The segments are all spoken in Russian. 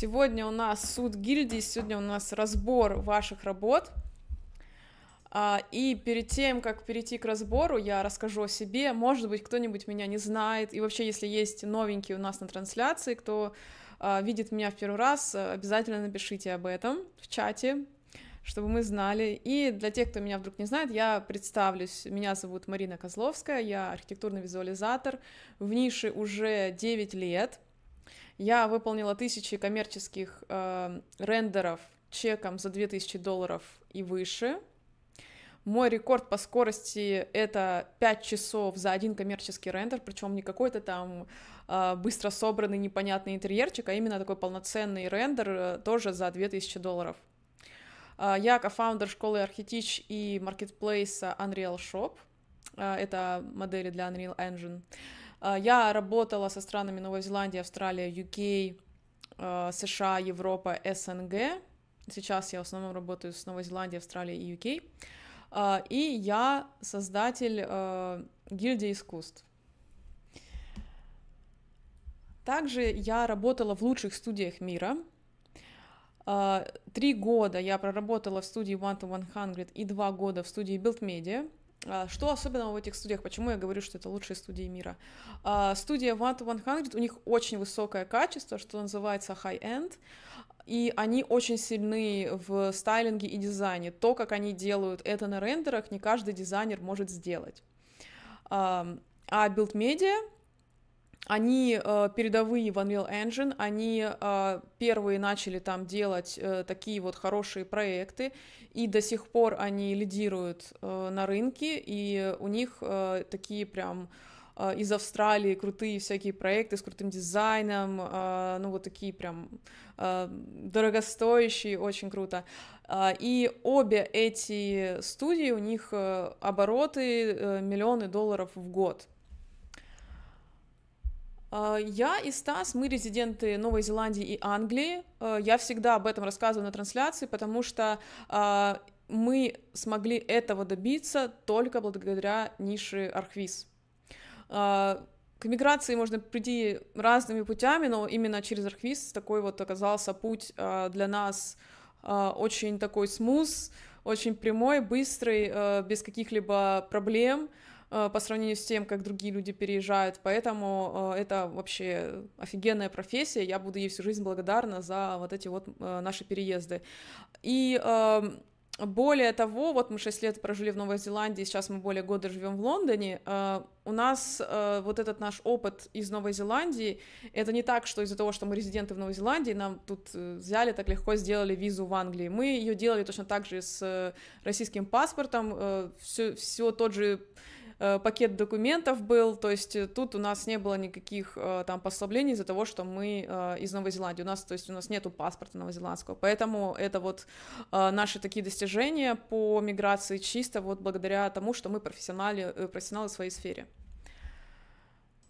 Сегодня у нас суд гильдии, сегодня у нас разбор ваших работ. А, и перед тем, как перейти к разбору, я расскажу о себе. Может быть, кто-нибудь меня не знает. И вообще, если есть новенькие у нас на трансляции, кто а, видит меня в первый раз, обязательно напишите об этом в чате, чтобы мы знали. И для тех, кто меня вдруг не знает, я представлюсь. Меня зовут Марина Козловская, я архитектурный визуализатор. В нише уже 9 лет — я выполнила тысячи коммерческих э, рендеров чеком за 2000 долларов и выше. Мой рекорд по скорости это 5 часов за один коммерческий рендер, причем не какой-то там э, быстро собранный непонятный интерьерчик, а именно такой полноценный рендер э, тоже за 2000 долларов. Э, я кофаундер школы Architech и маркетплейса Unreal Shop. Э, это модели для Unreal Engine. А, я работала со странами Новой Зеландии, Австралия, UK, а, США, Европа, СНГ. Сейчас я в основном работаю с Новой Зеландией, Австралией и UK. А, и я создатель гильдии искусств. Также я работала в лучших студиях мира. Три года я проработала в студии One to One Hundred и два года в студии Build Media. А, что особенного в этих студиях? Почему я говорю, что это лучшие студии мира? А, студия One to 100, у них очень высокое качество, что называется high-end, и они очень сильны в стайлинге и дизайне. То, как они делают это на рендерах, не каждый дизайнер может сделать. А Build Media они э, передовые в Unreal Engine, они э, первые начали там делать э, такие вот хорошие проекты, и до сих пор они лидируют э, на рынке, и у них э, такие прям э, из Австралии крутые всякие проекты с крутым дизайном, э, ну вот такие прям э, дорогостоящие, очень круто. Э, и обе эти студии, у них э, обороты э, миллионы долларов в год. А, я и Стас, мы резиденты Новой Зеландии и Англии. А, я всегда об этом рассказываю на трансляции, потому что а, мы смогли этого добиться только благодаря нише Архвиз. К миграции можно прийти разными путями, но именно через Архвиз такой вот оказался путь для нас очень такой смус, очень прямой, быстрый, без каких-либо проблем — Э, по сравнению с тем, как другие люди переезжают. Поэтому э, это вообще офигенная профессия. Я буду ей всю жизнь благодарна за вот эти вот э, наши переезды. И эм, более того, вот мы 6 лет прожили в Новой Зеландии, сейчас мы более года живем в Лондоне. У нас вот этот наш опыт из Новой Зеландии, это не так, что из-за того, что мы резиденты в Новой Зеландии, нам тут взяли так легко, сделали визу в Англии. Мы ее делали точно так же с российским паспортом, все, все тот же Э, пакет документов был, то есть э, тут у нас не было никаких э, там послаблений из-за того, что мы из Новой Зеландии, у нас, то есть у нас нету паспорта новозеландского, поэтому это вот наши такие достижения по миграции чисто вот благодаря тому, что мы профессионалы, профессионалы в своей сфере.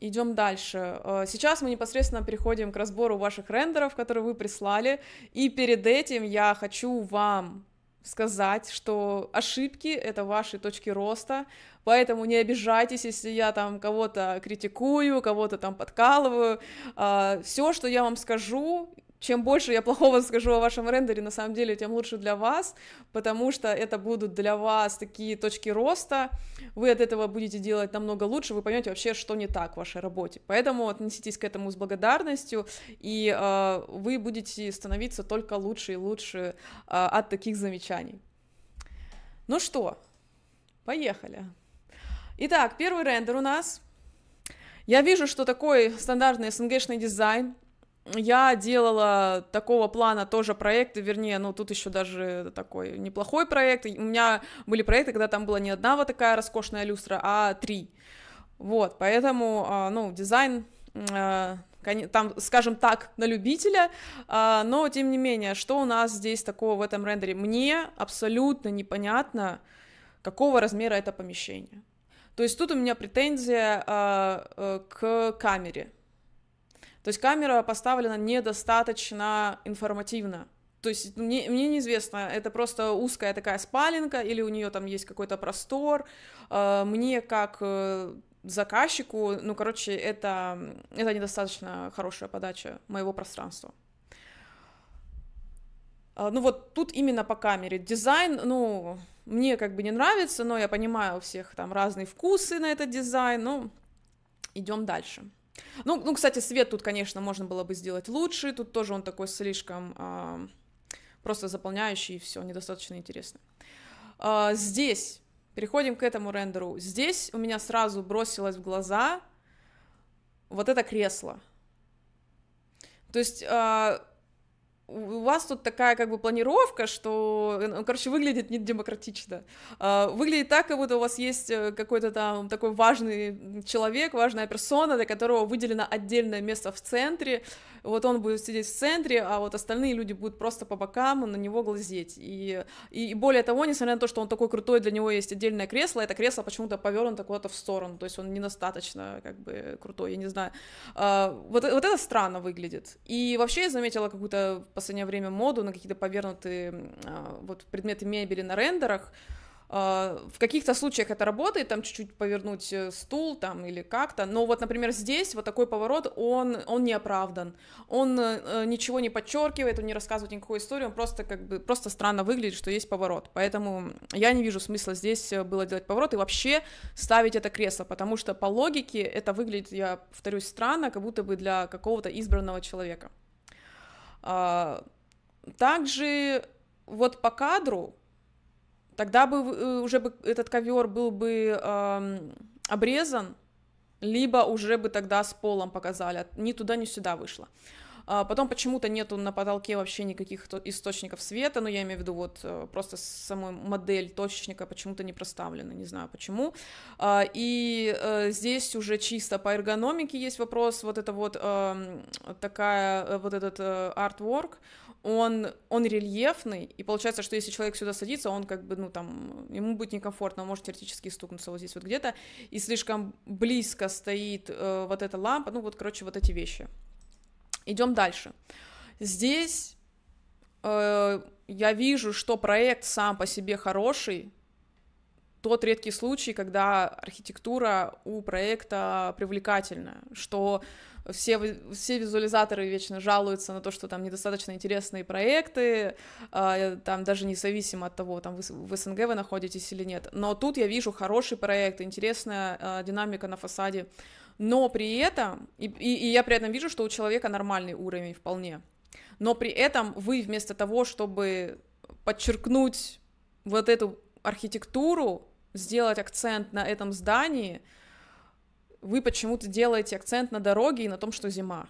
Идем дальше. Сейчас мы непосредственно переходим к разбору ваших рендеров, которые вы прислали. И перед этим я хочу вам сказать, что ошибки — это ваши точки роста, поэтому не обижайтесь, если я там кого-то критикую, кого-то там подкалываю. А, Все, что я вам скажу, чем больше я плохого скажу о вашем рендере, на самом деле, тем лучше для вас, потому что это будут для вас такие точки роста, вы от этого будете делать намного лучше, вы поймете вообще, что не так в вашей работе. Поэтому относитесь к этому с благодарностью, и э, вы будете становиться только лучше и лучше э, от таких замечаний. Ну что, поехали. Итак, первый рендер у нас. Я вижу, что такой стандартный СНГшный дизайн, я делала такого плана тоже проекты, вернее, ну тут еще даже такой неплохой проект. У меня были проекты, когда там была не одна вот такая роскошная люстра, а три. Вот, поэтому, а, ну, дизайн а, там, скажем так, на любителя, а, но тем не менее, что у нас здесь такого в этом рендере? Мне абсолютно непонятно, какого размера это помещение. То есть тут у меня претензия э, к камере, то есть камера поставлена недостаточно информативно. То есть мне, мне неизвестно, это просто узкая такая спаленка, или у нее там есть какой-то простор. Э, мне как э, заказчику, ну, короче, это, это недостаточно хорошая подача моего пространства. А, ну вот тут именно по камере. Дизайн, ну, мне как бы не нравится, но я понимаю у всех там разные вкусы на этот дизайн, ну, идем дальше. Ну, ну, кстати, свет тут, конечно, можно было бы сделать лучше. Тут тоже он такой слишком э, просто заполняющий, и все, недостаточно интересно. Э, здесь, переходим к этому рендеру. Здесь у меня сразу бросилось в глаза вот это кресло. То есть э, у вас тут такая как бы планировка, что, э, короче, выглядит недемократично. А, выглядит так, как будто у вас есть э, какой-то там такой важный человек, важная персона, для которого выделено отдельное место в центре, вот он будет сидеть в центре, а вот остальные люди будут просто по бокам на него глазеть. И, и более того, несмотря на то, что он такой крутой, для него есть отдельное кресло, это кресло почему-то повернуто куда-то в сторону, то есть он недостаточно как бы крутой, я не знаю. А, вот, вот это странно выглядит. И вообще я заметила какую-то последнее время моду на какие-то повернутые а, вот предметы мебели на рендерах. А, в каких-то случаях это работает, там чуть-чуть повернуть э, стул там или как-то, но вот, например, здесь вот такой поворот, он, он не оправдан, он э, ничего не подчеркивает, он не рассказывает никакой истории, он просто как бы, просто странно выглядит, что есть поворот, поэтому я не вижу смысла здесь э, было делать поворот и вообще ставить это кресло, потому что по логике это выглядит, я повторюсь, странно, как будто бы для какого-то избранного человека. А, также вот по кадру, тогда бы э, уже бы этот ковер был бы обрезан, либо уже бы тогда с полом показали, ни туда, ни сюда вышло. А потом почему-то нету на потолке вообще никаких источников света, но ну, я имею в виду вот э, просто саму модель точечника почему-то не проставлена, не знаю почему. А, и а, здесь уже чисто по эргономике есть вопрос, вот это вот а, такая, э, вот этот artwork, он, он рельефный, и получается, что если человек сюда садится, он как бы, ну, там, ему будет некомфортно, он может теоретически стукнуться вот здесь вот где-то, и слишком близко стоит э, вот эта лампа, ну, вот, короче, вот эти вещи. Идем дальше. Здесь э, я вижу, что проект сам по себе хороший. Тот редкий случай, когда архитектура у проекта привлекательна, что все, все визуализаторы вечно жалуются на то, что там недостаточно интересные проекты, э, там даже независимо от того, там вы, в СНГ вы находитесь или нет. Но тут я вижу хороший проект, интересная э, динамика на фасаде но при этом, и, и, и я при этом вижу, что у человека нормальный уровень вполне, но при этом вы вместо того, чтобы подчеркнуть вот эту архитектуру, сделать акцент на этом здании, вы почему-то делаете акцент на дороге и на том, что зима.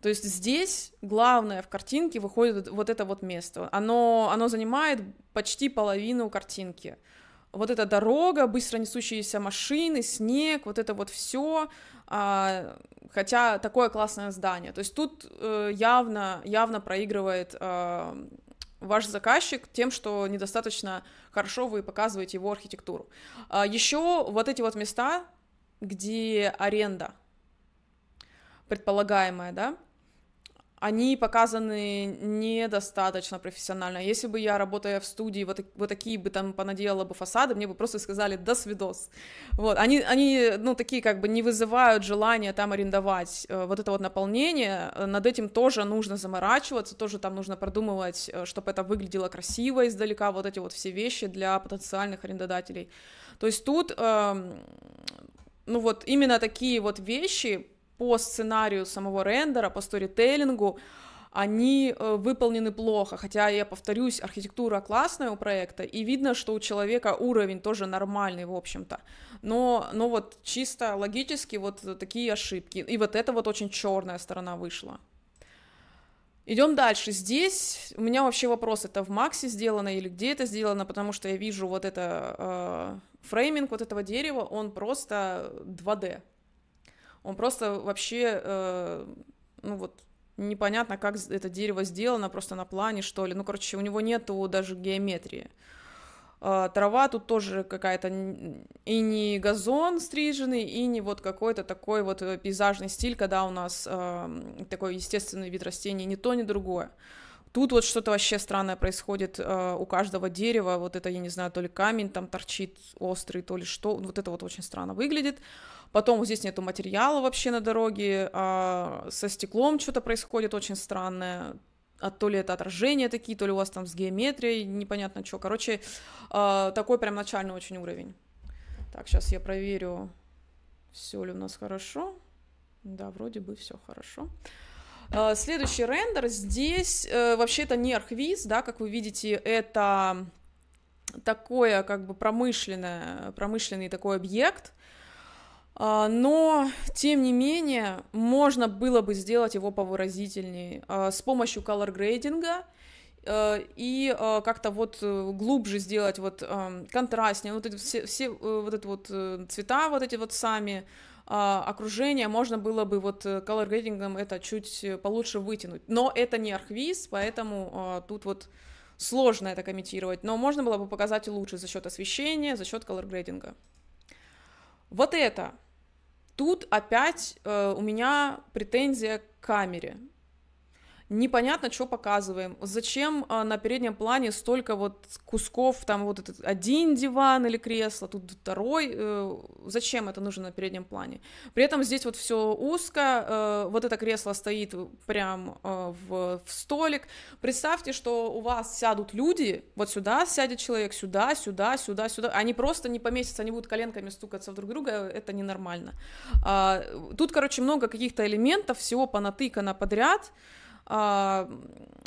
То есть здесь главное в картинке выходит вот это вот место. Оно, оно занимает почти половину картинки вот эта дорога, быстро несущиеся машины, снег, вот это вот все, а, хотя такое классное здание. То есть тут э, явно, явно проигрывает э, ваш заказчик тем, что недостаточно хорошо вы показываете его архитектуру. А еще вот эти вот места, где аренда предполагаемая, да, они показаны недостаточно профессионально. Если бы я, работая в студии, вот, вот такие бы там понаделала бы фасады, мне бы просто сказали «до свидос». Вот, они, они, ну, такие как бы не вызывают желания там арендовать. Э, вот это вот наполнение, над этим тоже нужно заморачиваться, тоже там нужно продумывать, э, чтобы это выглядело красиво издалека, вот эти вот все вещи для потенциальных арендодателей. То есть тут, эм, ну вот именно такие вот вещи по сценарию самого рендера, по сторителлингу, они э, выполнены плохо, хотя, я повторюсь, архитектура классная у проекта, и видно, что у человека уровень тоже нормальный, в общем-то, но, но вот чисто логически вот такие ошибки, и вот это вот очень черная сторона вышла. Идем дальше. Здесь у меня вообще вопрос, это в Максе сделано или где это сделано, потому что я вижу вот это э, фрейминг вот этого дерева, он просто 2D. Он просто вообще, э, ну вот, непонятно, как это дерево сделано, просто на плане, что ли. Ну, короче, у него нету даже геометрии. Э, трава тут тоже какая-то и не газон стриженный, и не вот какой-то такой вот э, пейзажный стиль, когда у нас э, такой естественный вид растений, ни то, ни другое. Тут вот что-то вообще странное происходит э, у каждого дерева. Вот это, я не знаю, то ли камень там торчит острый, то ли что. Вот это вот очень странно выглядит. Потом вот здесь нету материала вообще на дороге, а со стеклом что-то происходит очень странное. А то ли это отражения такие, то ли у вас там с геометрией, непонятно что. Короче, а, такой прям начальный очень уровень. Так, сейчас я проверю, все ли у нас хорошо. Да, вроде бы все хорошо. А, следующий рендер здесь э, вообще это не архвиз, да, как вы видите, это такое как бы промышленное, промышленный такой объект, а, но, тем не менее, можно было бы сделать его повыразительнее а, с помощью color грейдинга а, и как-то вот э, глубже сделать вот эм, контрастнее, вот эти все, все э, вот это вот э, цвета, вот эти вот сами окружения, можно было бы вот color грейдингом это чуть получше вытянуть. Но это не архвиз, поэтому тут вот сложно это комментировать, но можно было бы показать лучше за счет освещения, за счет color грейдинга. Вот это. Тут опять э, у меня претензия к камере непонятно, что показываем. Зачем а, на переднем плане столько вот кусков, там вот этот один диван или кресло, тут второй. Э, зачем это нужно на переднем плане? При этом здесь вот все узко, э, вот это кресло стоит прям э, в, в столик. Представьте, что у вас сядут люди, вот сюда сядет человек, сюда, сюда, сюда, сюда. Они просто не поместятся, они будут коленками стукаться в друг друга, это ненормально. А, тут, короче, много каких-то элементов, всего понатыкано подряд. А,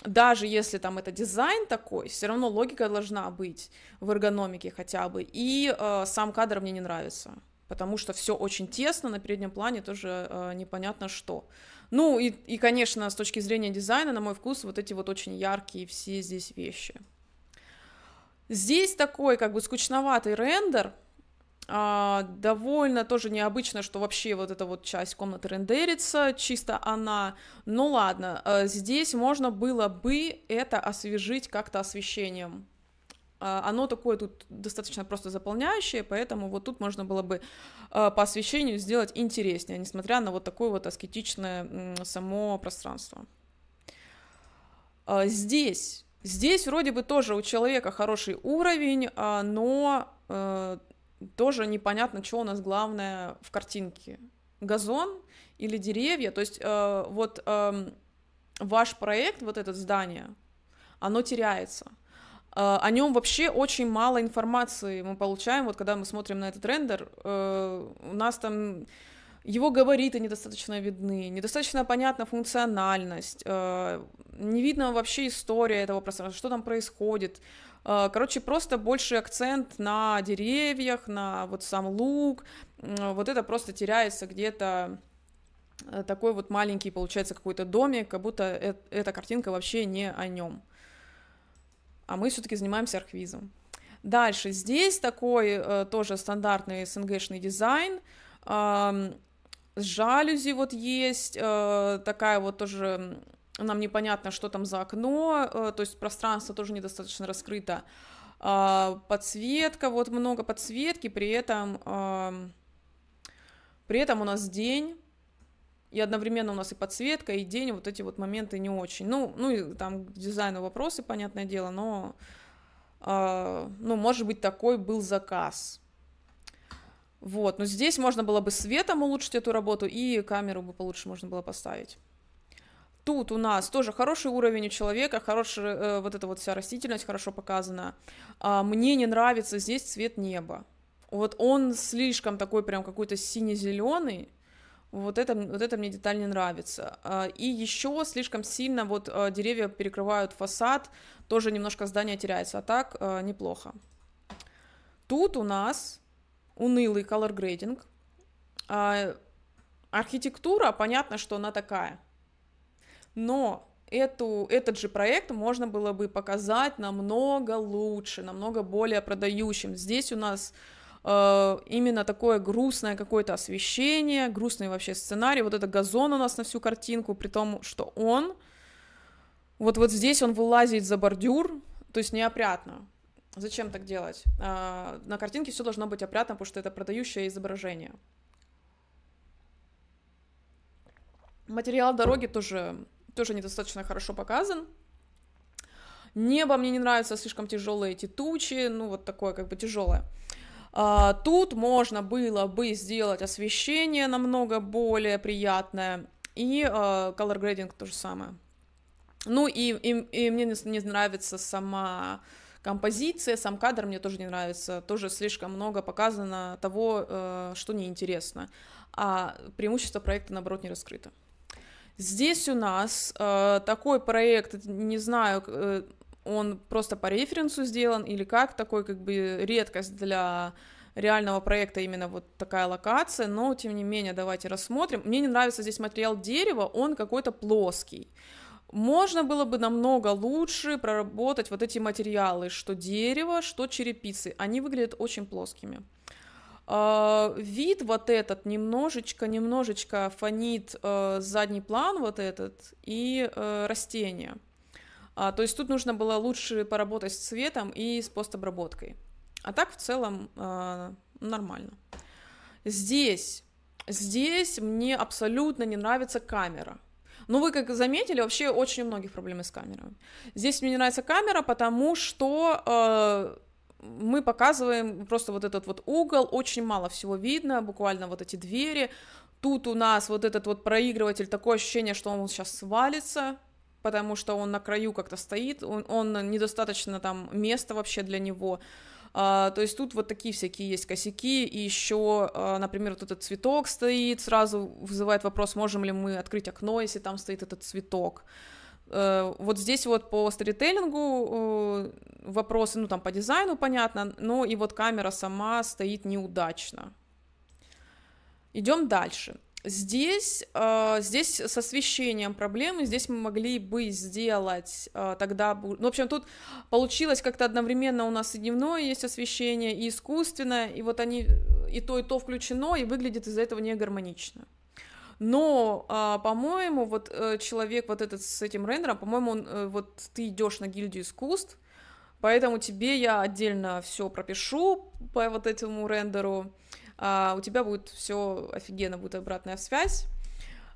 даже если там это дизайн такой, все равно логика должна быть в эргономике хотя бы. И а, сам кадр мне не нравится, потому что все очень тесно, на переднем плане тоже а, непонятно что. Ну и, и, конечно, с точки зрения дизайна, на мой вкус, вот эти вот очень яркие все здесь вещи. Здесь такой как бы скучноватый рендер, а, довольно тоже необычно, что вообще вот эта вот часть комнаты рендерится, чисто она. Ну ладно, а, здесь можно было бы это освежить как-то освещением. А, оно такое тут достаточно просто заполняющее, поэтому вот тут можно было бы а, по освещению сделать интереснее, несмотря на вот такое вот аскетичное само пространство. А, здесь Здесь вроде бы тоже у человека хороший уровень, а, но э, тоже непонятно, что у нас главное в картинке. Газон или деревья. То есть э, вот э, ваш проект, вот это здание, оно теряется. Э, о нем вообще очень мало информации мы получаем. Вот когда мы смотрим на этот рендер, э, у нас там его габариты недостаточно видны, недостаточно понятна функциональность, э, не видно вообще история этого пространства, что там происходит, Э, короче, просто больше акцент на деревьях, на вот сам лук. Вот это просто теряется где-то э, такой вот маленький, получается, какой-то домик, как будто э- эта картинка вообще не о нем. А мы все-таки занимаемся архвизом. Дальше здесь такой э, тоже стандартный СНГшный дизайн. Э, жалюзи вот есть, э, такая вот тоже нам непонятно, что там за окно, э, то есть пространство тоже недостаточно раскрыто. А, подсветка, вот много подсветки, при этом, при этом у нас день, и одновременно у нас и подсветка, и день, вот эти вот моменты не очень. Ну, ну и там к дизайну вопросы, понятное дело, но, а, ну, может быть, такой был заказ. Вот, но здесь можно было бы светом улучшить эту работу, и камеру бы получше можно было поставить. Тут у нас тоже хороший уровень у человека, хорошая э, вот эта вот вся растительность хорошо показана. А, мне не нравится здесь цвет неба. Вот он слишком такой прям какой-то сине-зеленый. Вот это, вот это мне деталь не нравится. А, и еще слишком сильно вот э, деревья перекрывают фасад, тоже немножко здание теряется, а так э, неплохо. Тут у нас унылый color grading. А, архитектура, понятно, что она такая но эту, этот же проект можно было бы показать намного лучше, намного более продающим. Здесь у нас э, именно такое грустное какое-то освещение, грустный вообще сценарий. Вот это газон у нас на всю картинку, при том, что он вот вот здесь он вылазит за бордюр, то есть неопрятно. Зачем так делать? Э, на картинке все должно быть опрятно, потому что это продающее изображение. Материал дороги тоже тоже недостаточно хорошо показан. Небо мне не нравится, слишком тяжелые эти тучи, ну вот такое как бы тяжелое. А, тут можно было бы сделать освещение намного более приятное и а, color grading то же самое. Ну и, и, и мне не, не нравится сама композиция, сам кадр мне тоже не нравится, тоже слишком много показано того, э, что неинтересно, а преимущество проекта, наоборот, не раскрыто. Здесь у нас э, такой проект, не знаю, э, он просто по референсу сделан или как, такой как бы редкость для реального проекта именно вот такая локация, но тем не менее давайте рассмотрим. Мне не нравится здесь материал дерева, он какой-то плоский. Можно было бы намного лучше проработать вот эти материалы, что дерево, что черепицы. Они выглядят очень плоскими. А, вид вот этот немножечко-немножечко фонит э, задний план вот этот и э, растения. А, то есть тут нужно было лучше поработать с цветом и с постобработкой. А так в целом э, нормально. Здесь, здесь мне абсолютно не нравится камера. Но ну, вы как заметили, вообще очень у многих проблемы с камерой Здесь мне не нравится камера, потому что мы показываем просто вот этот вот угол, очень мало всего видно, буквально вот эти двери. Тут у нас вот этот вот проигрыватель, такое ощущение, что он сейчас свалится, потому что он на краю как-то стоит, он, он недостаточно там места вообще для него. А, то есть тут вот такие всякие есть косяки, и еще, а, например, вот этот цветок стоит, сразу вызывает вопрос, можем ли мы открыть окно, если там стоит этот цветок. Э, вот здесь вот по сторителлингу э, вопросы, ну там по дизайну понятно, но и вот камера сама стоит неудачно. Идем дальше. Здесь, э, здесь с освещением проблемы, здесь мы могли бы сделать тогда... Ну, в общем, тут получилось как-то одновременно у нас и дневное есть освещение, и искусственное, и вот они и то, и то включено, и выглядит из-за этого не гармонично. Но, а, по-моему, вот э, человек вот этот с этим рендером, по-моему, он, э, вот ты идешь на гильдию искусств, поэтому тебе я отдельно все пропишу по вот этому рендеру. А, у тебя будет все офигенно, будет обратная связь.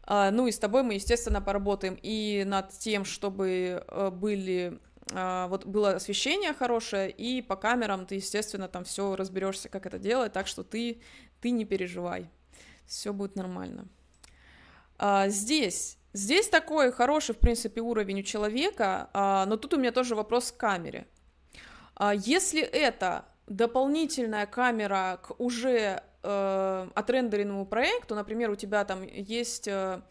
А, ну и с тобой мы, естественно, поработаем и над тем, чтобы э, были вот было освещение хорошее, и по камерам ты, естественно, там все разберешься, как это делать, так что ты, ты не переживай. Все будет нормально. А, здесь Здесь такой хороший, в принципе, уровень у человека, а, но тут у меня тоже вопрос к камере. А, если это дополнительная камера к уже э, отрендеренному проекту, например, у тебя там есть э,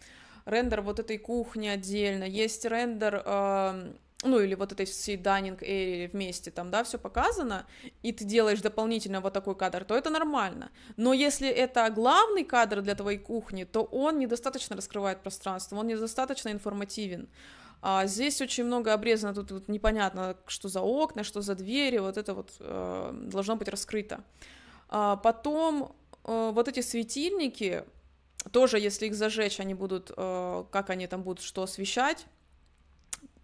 рендер вот этой кухни отдельно, есть рендер э, ну или вот этой всей данинг эри вместе там, да, все показано, и ты делаешь дополнительно вот такой кадр, то это нормально. Но если это главный кадр для твоей кухни, то он недостаточно раскрывает пространство, он недостаточно информативен. А здесь очень много обрезано, тут вот непонятно, что за окна, что за двери, вот это вот э, должно быть раскрыто. А потом э, вот эти светильники, тоже если их зажечь, они будут, э, как они там будут, что освещать,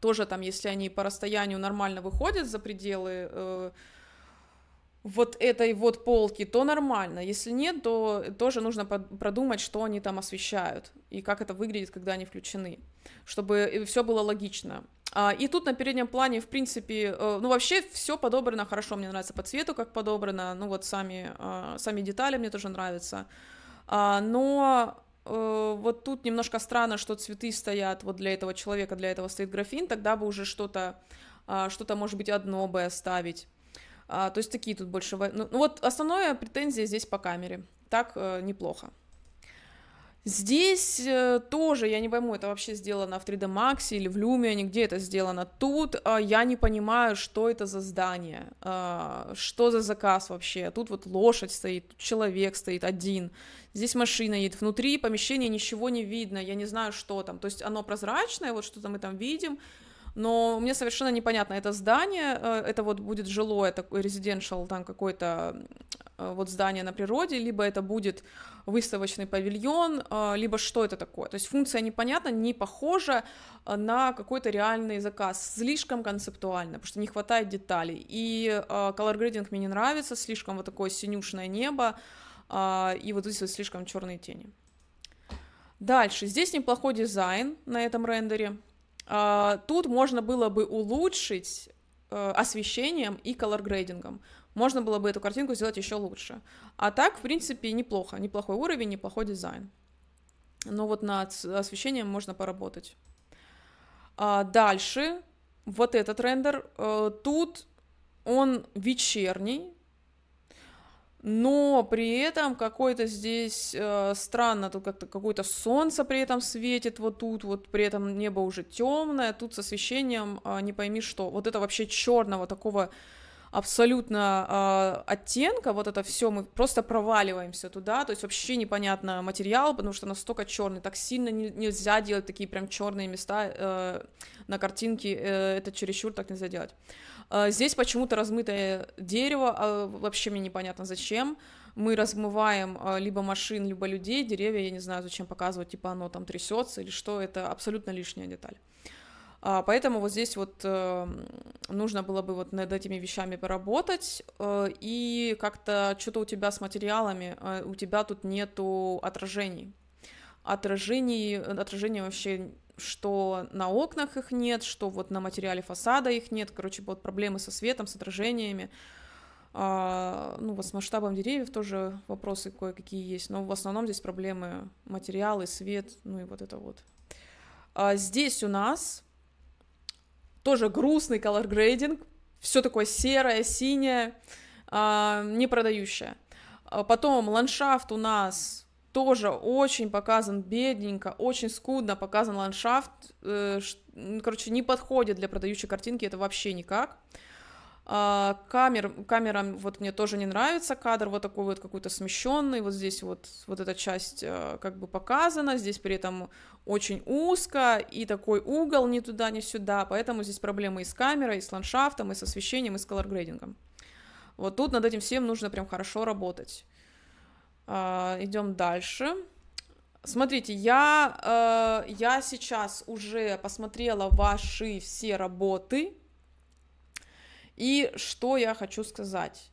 тоже там, если они по расстоянию нормально выходят за пределы э, вот этой вот полки, то нормально. Если нет, то тоже нужно продумать, что они там освещают и как это выглядит, когда они включены, чтобы э, все было логично. А, и тут на переднем плане, в принципе, э, ну вообще все подобрано хорошо, мне нравится по цвету, как подобрано, ну вот сами, а, сами детали мне тоже нравятся. А, но Э, вот тут немножко странно, что цветы стоят вот для этого человека, для этого стоит графин, тогда бы уже что-то, а, что-то, может быть, одно бы оставить. А, то есть такие тут больше... Ну, ну вот основная претензия здесь по камере. Так э, неплохо. Здесь э, тоже, я не пойму, это вообще сделано в 3D Max или в Lumion, где это сделано. Тут э, я не понимаю, что это за здание, э, что за заказ вообще. Тут вот лошадь стоит, тут человек стоит один, здесь машина едет. Внутри помещения ничего не видно, я не знаю, что там. То есть оно прозрачное, вот что-то мы там видим, но мне совершенно непонятно, это здание, э, это вот будет жилое, такой резиденшал, там какое-то э, вот здание на природе, либо это будет выставочный павильон, э, либо что это такое. То есть функция непонятна, не похожа на какой-то реальный заказ, слишком концептуально, потому что не хватает деталей. И color grading мне не нравится, слишком вот такое синюшное небо, и вот здесь вот слишком черные тени. Дальше, здесь неплохой дизайн на этом рендере, а, тут можно было бы улучшить э, освещением и грейдингом. Можно было бы эту картинку сделать еще лучше. А так, в принципе, неплохо. Неплохой уровень, неплохой дизайн. Но вот над освещением можно поработать. А, дальше, вот этот рендер. Э, тут он вечерний, но при этом какое то здесь э, странно, тут как-то какое-то солнце при этом светит вот тут, вот при этом небо уже темное, тут с освещением э, не пойми что. Вот это вообще черного такого абсолютно э, оттенка, вот это все, мы просто проваливаемся туда, то есть вообще непонятно материал, потому что настолько черный, так сильно не, нельзя делать такие прям черные места э, на картинке, э, это чересчур так нельзя делать. Э, здесь почему-то размытое дерево, э, вообще мне непонятно зачем, мы размываем э, либо машин, либо людей, деревья, я не знаю, зачем показывать, типа оно там трясется или что, это абсолютно лишняя деталь. А, поэтому вот здесь вот эм, нужно было бы вот над этими вещами поработать, э, и как-то что-то у тебя с материалами, э, у тебя тут нету отражений. Отражений, э, отражений вообще что на окнах их нет, что вот на материале фасада их нет, короче, вот проблемы со светом, с отражениями, а, ну, вот с масштабом деревьев тоже вопросы кое-какие есть, но в основном здесь проблемы материалы, свет, ну и вот это вот. А здесь у нас тоже грустный колоргрейдинг, все такое серое, синее, а, не продающее. А потом ландшафт у нас тоже очень показан бедненько, очень скудно показан ландшафт. Э, короче, не подходит для продающей картинки это вообще никак. А, камер, камерам вот мне тоже не нравится кадр вот такой вот какой-то смещенный, вот здесь вот, вот эта часть а, как бы показана, здесь при этом очень узко и такой угол ни туда, ни сюда, поэтому здесь проблемы и с камерой, и с ландшафтом, и с освещением, и с колоргрейдингом. Вот тут над этим всем нужно прям хорошо работать. А, идем дальше. Смотрите, я, э, я сейчас уже посмотрела ваши все работы, и что я хочу сказать?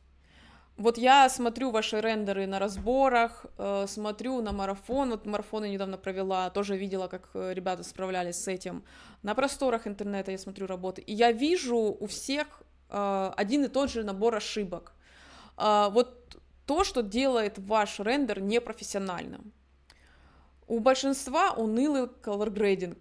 Вот я смотрю ваши рендеры на разборах, э, смотрю на марафон, вот марафоны недавно провела, тоже видела, как э, ребята справлялись с этим. На просторах интернета я смотрю работы, и я вижу у всех э, один и тот же набор ошибок. Э, вот то, что делает ваш рендер непрофессиональным. У большинства унылый color grading.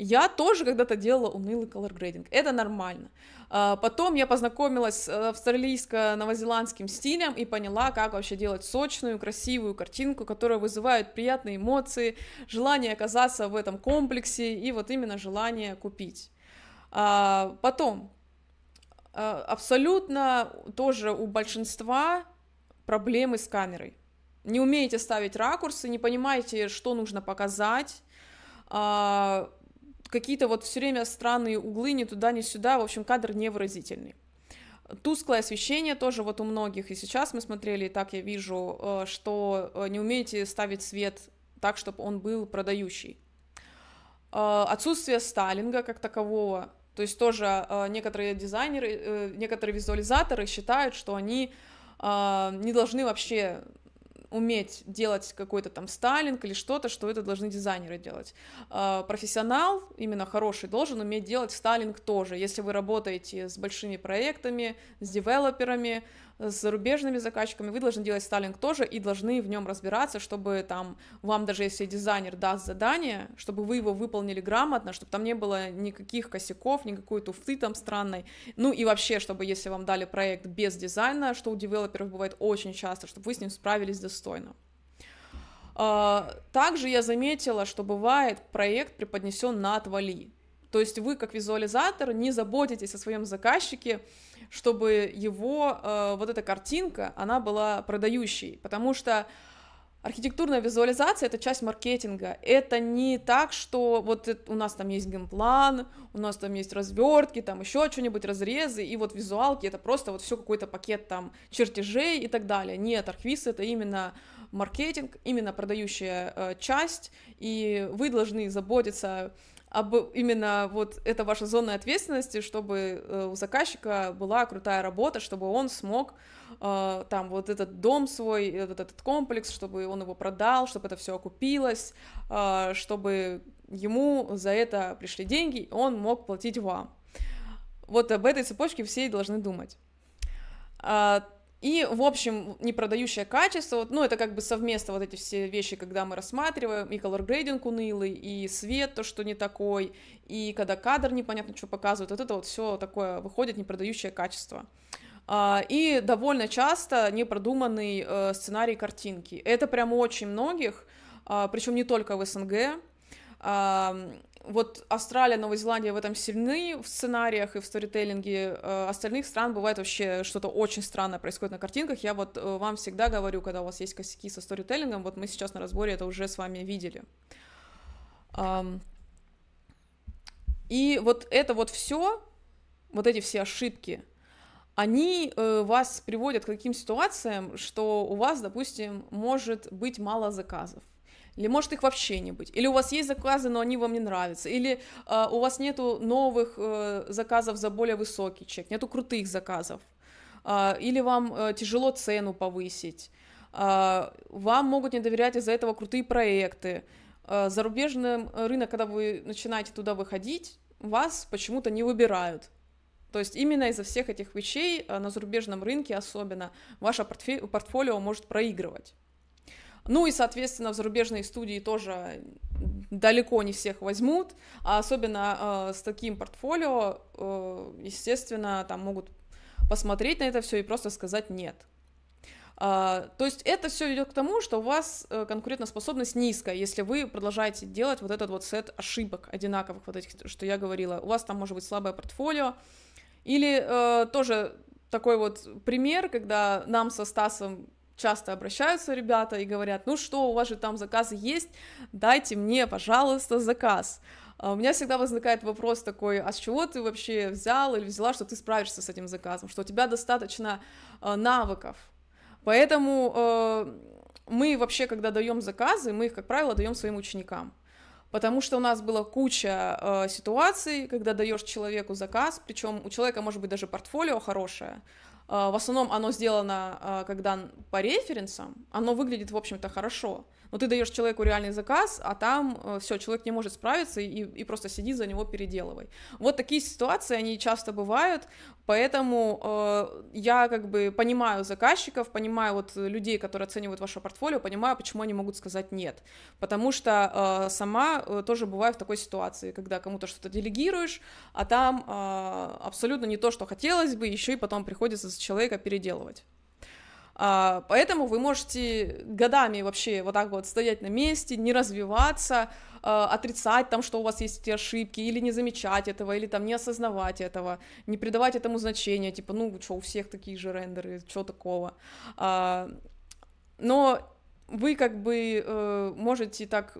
Я тоже когда-то делала унылый color grading. Это нормально. А, потом я познакомилась с э, австралийско-новозеландским стилем и поняла, как вообще делать сочную, красивую картинку, которая вызывает приятные эмоции, желание оказаться в этом комплексе и вот именно желание купить. А, потом, а, абсолютно тоже у большинства проблемы с камерой. Не умеете ставить ракурсы, не понимаете, что нужно показать, какие-то вот все время странные углы ни туда, ни сюда, в общем, кадр невыразительный. Тусклое освещение тоже вот у многих, и сейчас мы смотрели, и так я вижу, э, что э, не умеете ставить свет так, чтобы он был продающий. Э, отсутствие сталинга как такового, то есть тоже некоторые дизайнеры, некоторые визуализаторы считают, что они не должны вообще уметь делать какой-то там стайлинг или что-то, что это должны дизайнеры делать. А, профессионал, именно хороший, должен уметь делать стайлинг тоже. Если вы работаете с большими проектами, с девелоперами, с зарубежными заказчиками, вы должны делать стайлинг тоже и должны в нем разбираться, чтобы там вам даже если дизайнер даст задание, чтобы вы его выполнили грамотно, чтобы там не было никаких косяков, никакой туфты там странной, ну и вообще, чтобы если вам дали проект без дизайна, что у девелоперов бывает очень часто, чтобы вы с ним справились достойно. А, также я заметила, что бывает проект преподнесен на отвали. То есть вы, как визуализатор, не заботитесь о своем заказчике, чтобы его э, вот эта картинка, она была продающей, потому что Архитектурная визуализация — это часть маркетинга. Это не так, что вот у нас там есть геймплан, у нас там есть развертки, там еще что-нибудь, разрезы, и вот визуалки — это просто вот все какой-то пакет там чертежей и так далее. Нет, архивисты это именно маркетинг, именно продающая э, часть, и вы должны заботиться об именно вот это ваша зона ответственности, чтобы э, у заказчика была крутая работа, чтобы он смог э, там вот этот дом свой, этот, этот комплекс, чтобы он его продал, чтобы это все окупилось, э, чтобы ему за это пришли деньги, он мог платить вам. Вот об этой цепочке все и должны думать. А и, в общем, непродающее качество, ну, это как бы совместно вот эти все вещи, когда мы рассматриваем, и color grading унылый, и свет, то, что не такой, и когда кадр непонятно, что показывает, вот это вот все такое выходит непродающее качество. А, и довольно часто непродуманный э, сценарий картинки. Это прямо очень многих, а, причем не только в СНГ, вот Австралия, Новая Зеландия в этом сильны в сценариях и в сторителлинге. Э, остальных стран бывает вообще что-то очень странное происходит на картинках. Я вот э, вам всегда говорю, когда у вас есть косяки со сторителлингом, вот мы сейчас на разборе это уже с вами видели. И вот это вот все, вот эти все ошибки, они э, вас приводят к таким ситуациям, что у вас, допустим, может быть мало заказов или может их вообще не быть, или у вас есть заказы, но они вам не нравятся, или э, у вас нету новых э, заказов за более высокий чек, нету крутых заказов, э, или вам э, тяжело цену повысить, э, вам могут не доверять из-за этого крутые проекты. Э, зарубежный рынок, когда вы начинаете туда выходить, вас почему-то не выбирают. То есть именно из-за всех этих вещей на зарубежном рынке особенно ваше портфель, портфолио может проигрывать. Ну и, соответственно, в зарубежные студии тоже далеко не всех возьмут, а особенно э, с таким портфолио, э, естественно, там могут посмотреть на это все и просто сказать нет. Э, то есть это все идет к тому, что у вас э, конкурентоспособность низкая, если вы продолжаете делать вот этот вот сет ошибок одинаковых, вот этих, что я говорила. У вас там может быть слабое портфолио, или э, тоже такой вот пример, когда нам со Стасом часто обращаются ребята и говорят, ну что, у вас же там заказы есть, дайте мне, пожалуйста, заказ. А у меня всегда возникает вопрос такой, а с чего ты вообще взял или взяла, что ты справишься с этим заказом, что у тебя достаточно а, навыков. Поэтому а, мы вообще, когда даем заказы, мы их, как правило, даем своим ученикам. Потому что у нас была куча э, ситуаций, когда даешь человеку заказ, причем у человека может быть даже портфолио хорошее, а, в основном оно сделано, а, когда по референсам, оно выглядит, в общем-то, хорошо. Но ну, ты даешь человеку реальный заказ, а там э, все, человек не может справиться и, и просто сиди за него переделывай. Вот такие ситуации, они часто бывают, поэтому э, я как бы понимаю заказчиков, понимаю вот людей, которые оценивают ваше портфолио, понимаю, почему они могут сказать нет. Потому что э, сама э, тоже бываю в такой ситуации, когда кому-то что-то делегируешь, а там э, абсолютно не то, что хотелось бы, еще и потом приходится за человека переделывать. А, поэтому вы можете годами вообще вот так вот стоять на месте, не развиваться, а, отрицать там, что у вас есть эти ошибки, или не замечать этого, или там не осознавать этого, не придавать этому значения, типа, ну, что, у всех такие же рендеры, что такого. А, но вы как бы э, можете так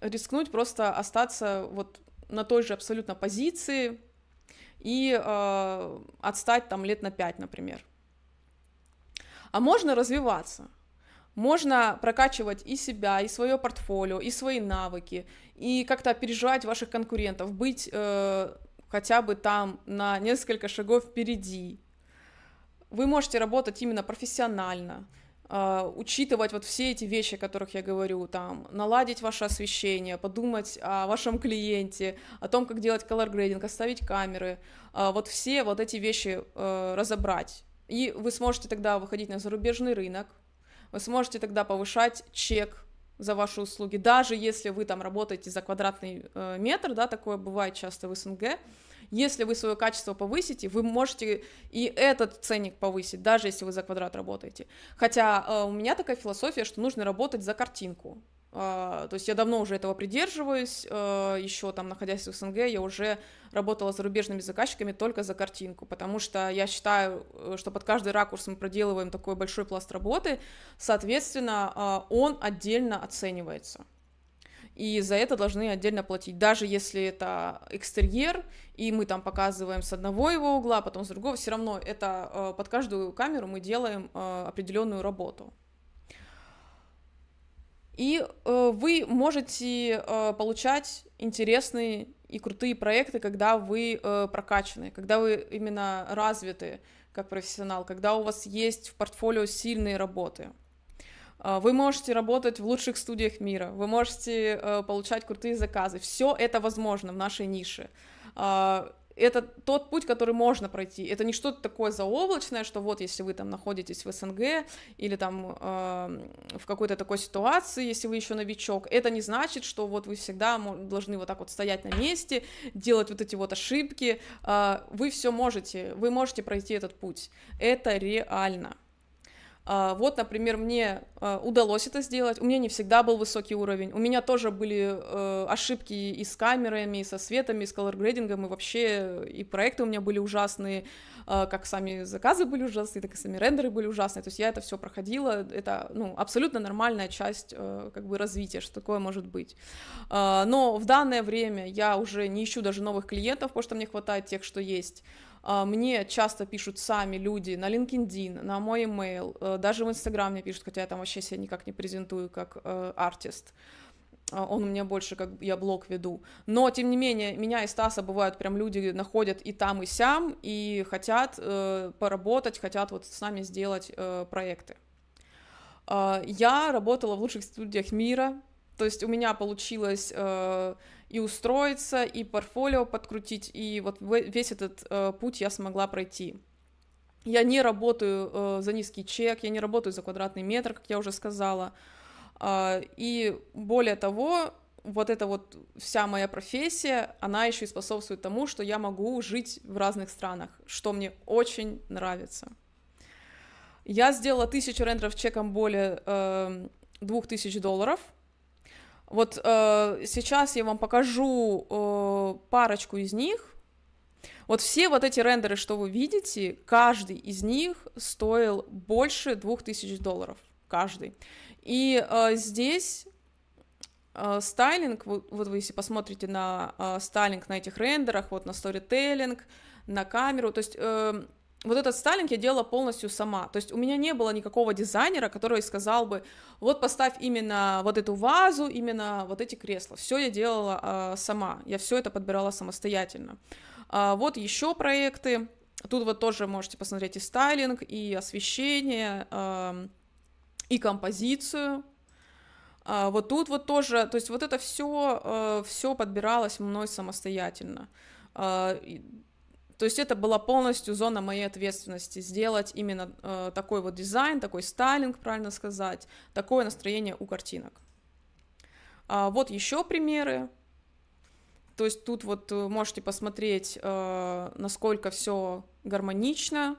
рискнуть, просто остаться вот на той же абсолютно позиции и э, отстать там лет на пять, например. А можно развиваться. Можно прокачивать и себя, и свое портфолио, и свои навыки, и как-то переживать ваших конкурентов, быть э, хотя бы там на несколько шагов впереди. Вы можете работать именно профессионально, э, учитывать вот все эти вещи, о которых я говорю, там, наладить ваше освещение, подумать о вашем клиенте, о том, как делать color grading, оставить камеры, э, вот все вот эти вещи э, разобрать и вы сможете тогда выходить на зарубежный рынок, вы сможете тогда повышать чек за ваши услуги, даже если вы там работаете за квадратный э, метр, да, такое бывает часто в СНГ, если вы свое качество повысите, вы можете и этот ценник повысить, даже если вы за квадрат работаете. Хотя э, у меня такая философия, что нужно работать за картинку. А, то есть я давно уже этого придерживаюсь, а, еще там, находясь в СНГ, я уже работала с зарубежными заказчиками только за картинку, потому что я считаю, э, что под каждый ракурс мы проделываем такой большой пласт работы, соответственно, а, он отдельно оценивается. И за это должны отдельно платить, даже если это экстерьер, и мы там показываем с одного его угла, потом с другого, все равно это под каждую камеру мы делаем определенную работу и э, вы можете э, получать интересные и крутые проекты, когда вы э, прокачаны, когда вы именно развиты как профессионал, когда у вас есть в портфолио сильные работы. Э, вы можете работать в лучших студиях мира, вы можете э, получать крутые заказы. Все это возможно в нашей нише. Э, это тот путь, который можно пройти. Это не что-то такое заоблачное, что вот если вы там находитесь в СНГ или там э, в какой-то такой ситуации, если вы еще новичок, это не значит, что вот вы всегда должны вот так вот стоять на месте, делать вот эти вот ошибки. Э, вы все можете, вы можете пройти этот путь. Это реально. А, вот, например, мне а, удалось это сделать. У меня не всегда был высокий уровень. У меня тоже были э, ошибки и с камерами, и со светами, и с колоргрейдингом, и вообще и проекты у меня были ужасные, а, как сами заказы были ужасные, так и сами рендеры были ужасные. То есть я это все проходила. Это ну, абсолютно нормальная часть э, как бы развития, что такое может быть. Но в данное время я уже не ищу даже новых клиентов, потому что мне хватает тех, что есть. А, мне часто пишут сами люди на LinkedIn, на мой email, э, даже в Instagram мне пишут, хотя я там вообще себя никак не презентую как э, артист. А, он у меня больше, как я блог веду. Но, тем не менее, меня и Стаса бывают прям люди находят и там, и сям, и хотят э, поработать, хотят вот с нами сделать проекты. А, я работала в лучших студиях мира, то есть у меня получилось э, и устроиться, и портфолио подкрутить, и вот весь этот э, путь я смогла пройти. Я не работаю э, за низкий чек, я не работаю за квадратный метр, как я уже сказала. Э, и более того, вот эта вот вся моя профессия, она еще и способствует тому, что я могу жить в разных странах, что мне очень нравится. Я сделала тысячу рендеров чеком более э, эм, 2000 долларов – вот э, сейчас я вам покажу э, парочку из них. Вот все вот эти рендеры, что вы видите, каждый из них стоил больше 2000 долларов. Каждый. И э, здесь э, стайлинг, вот, вот вы если посмотрите на э, стайлинг на этих рендерах, вот на сторителлинг, на камеру, то есть э, вот этот стайлинг я делала полностью сама. То есть у меня не было никакого дизайнера, который сказал бы, вот поставь именно вот эту вазу, именно вот эти кресла. Все я делала э, сама, я все это подбирала самостоятельно. Э, вот еще проекты. Тут вот тоже можете посмотреть и стайлинг, и освещение, э, и композицию. Э, вот тут вот тоже, то есть вот это все, э, все подбиралось мной самостоятельно. То есть это была полностью зона моей ответственности сделать именно э, такой вот дизайн, такой стайлинг, правильно сказать, такое настроение у картинок. А вот еще примеры. То есть тут вот э, можете посмотреть, э, насколько все гармонично,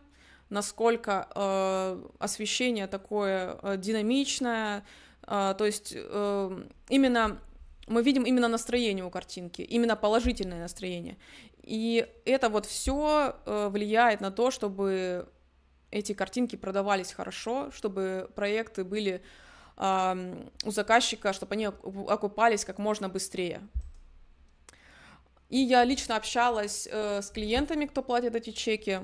насколько э, освещение такое э, динамичное. Э, то есть э, именно мы видим именно настроение у картинки, именно положительное настроение. И это вот все э, влияет на то, чтобы эти картинки продавались хорошо, чтобы проекты были у заказчика, чтобы они окупались как можно быстрее. И я лично общалась э, с клиентами, кто платит эти чеки.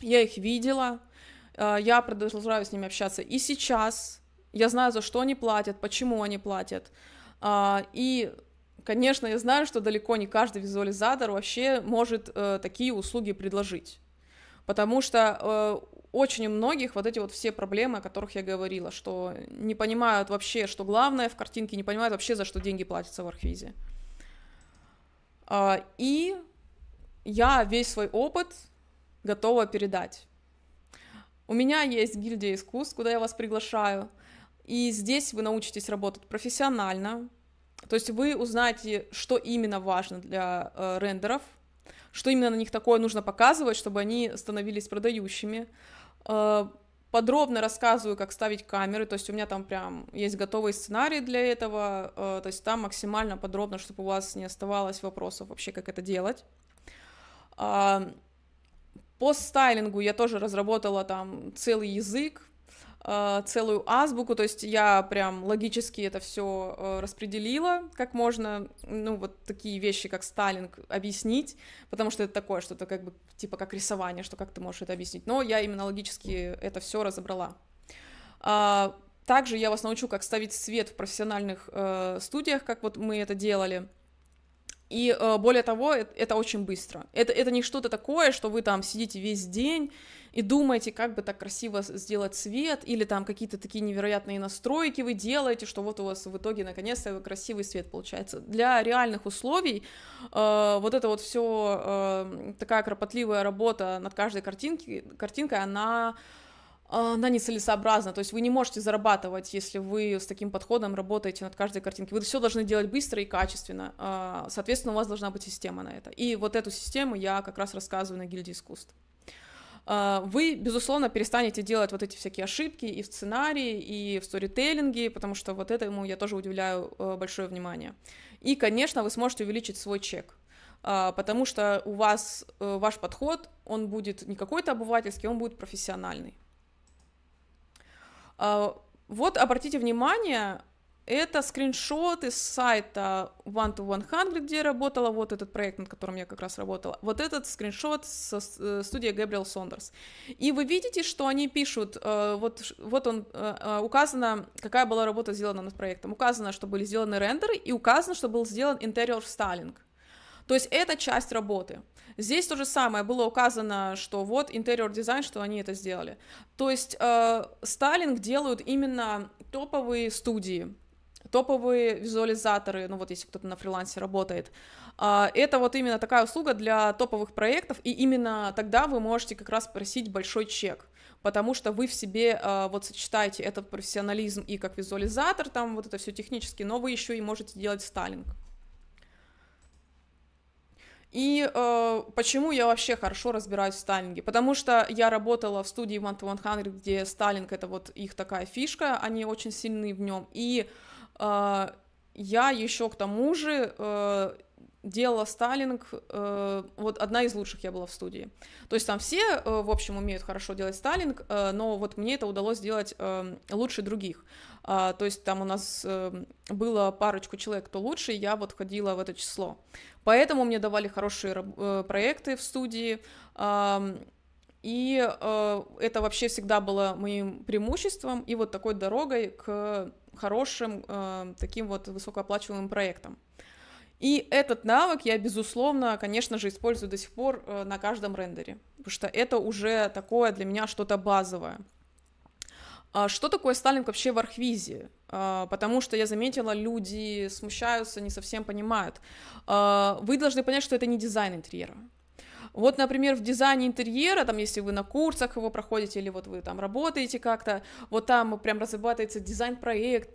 Я их видела. Э, я продолжаю с ними общаться и сейчас. Я знаю, за что они платят, почему они платят. А, и Конечно, я знаю, что далеко не каждый визуализатор вообще может э, такие услуги предложить. Потому что э, очень у многих вот эти вот все проблемы, о которых я говорила, что не понимают вообще, что главное в картинке, не понимают вообще, за что деньги платятся в архизе. А, и я весь свой опыт готова передать. У меня есть гильдия искусств, куда я вас приглашаю. И здесь вы научитесь работать профессионально, то есть вы узнаете, что именно важно для э, рендеров, что именно на них такое нужно показывать, чтобы они становились продающими. Э, подробно рассказываю, как ставить камеры, то есть у меня там прям есть готовый сценарий для этого, э, то есть там максимально подробно, чтобы у вас не оставалось вопросов вообще, как это делать. Э, по стайлингу я тоже разработала там целый язык, Э, целую азбуку, то есть я прям логически это все э, распределила, как можно, ну, вот такие вещи, как Сталинг, объяснить, потому что это такое что-то как бы, типа, как рисование, что как ты можешь это объяснить, но я именно логически это все разобрала. А, также я вас научу, как ставить свет в профессиональных э, студиях, как вот мы это делали, и более того, это очень быстро. Это, это не что-то такое, что вы там сидите весь день и думаете, как бы так красиво сделать свет, или там какие-то такие невероятные настройки вы делаете, что вот у вас в итоге наконец-то красивый свет получается. Для реальных условий э, вот это вот все э, такая кропотливая работа над каждой картинки, картинкой, она э, она нецелесообразна, то есть вы не можете зарабатывать, если вы с таким подходом работаете над каждой картинкой. Вы все должны делать быстро и качественно, э, соответственно, у вас должна быть система на это. И вот эту систему я как раз рассказываю на гильдии искусств. А, вы, безусловно, перестанете делать вот эти всякие ошибки и в сценарии, и в сторителлинге, потому что вот этому я тоже уделяю э, большое внимание. И, конечно, вы сможете увеличить свой чек, а, потому что у вас э, ваш подход, он будет не какой-то обывательский, он будет профессиональный. А, вот обратите внимание, это скриншот из сайта One to 100, где работала вот этот проект, над которым я как раз работала. Вот этот скриншот со студии Gabriel Saunders. И вы видите, что они пишут, э, вот, вот он, э, э, указано, какая была работа сделана над проектом. Указано, что были сделаны рендеры, и указано, что был сделан интерьер стайлинг. То есть это часть работы. Здесь то же самое, было указано, что вот интерьер дизайн, что они это сделали. То есть э, стайлинг делают именно топовые студии, топовые визуализаторы, ну вот если кто-то на фрилансе работает. А, это вот именно такая услуга для топовых проектов, и именно тогда вы можете как раз просить большой чек потому что вы в себе а, вот сочетаете этот профессионализм и как визуализатор, там вот это все технически, но вы еще и можете делать стайлинг. И э, почему я вообще хорошо разбираюсь в стайлинге? Потому что я работала в студии One to One где стайлинг — это вот их такая фишка, они очень сильны в нем, и э, а, я еще к тому же э, делала стайлинг, э, вот одна из лучших я была в студии. То есть там все, э, в общем, умеют хорошо делать стайлинг, но вот мне это удалось сделать эм, лучше других. А, то есть там у нас было парочку человек, кто лучше, и я вот входила в это число. Поэтому мне давали хорошие проекты в студии, и это вообще всегда было моим преимуществом и вот такой дорогой к хорошим э, таким вот высокооплачиваемым проектом. И этот навык я, безусловно, конечно же, использую до сих пор э, на каждом рендере, потому что это уже такое для меня что-то базовое. А что такое Сталинг вообще в архвизе? А, потому что я заметила, люди смущаются, не совсем понимают. А, вы должны понять, что это не дизайн интерьера. Вот, например, в дизайне интерьера, там, если вы на курсах его проходите, или вот вы там работаете как-то, вот там прям разрабатывается дизайн-проект,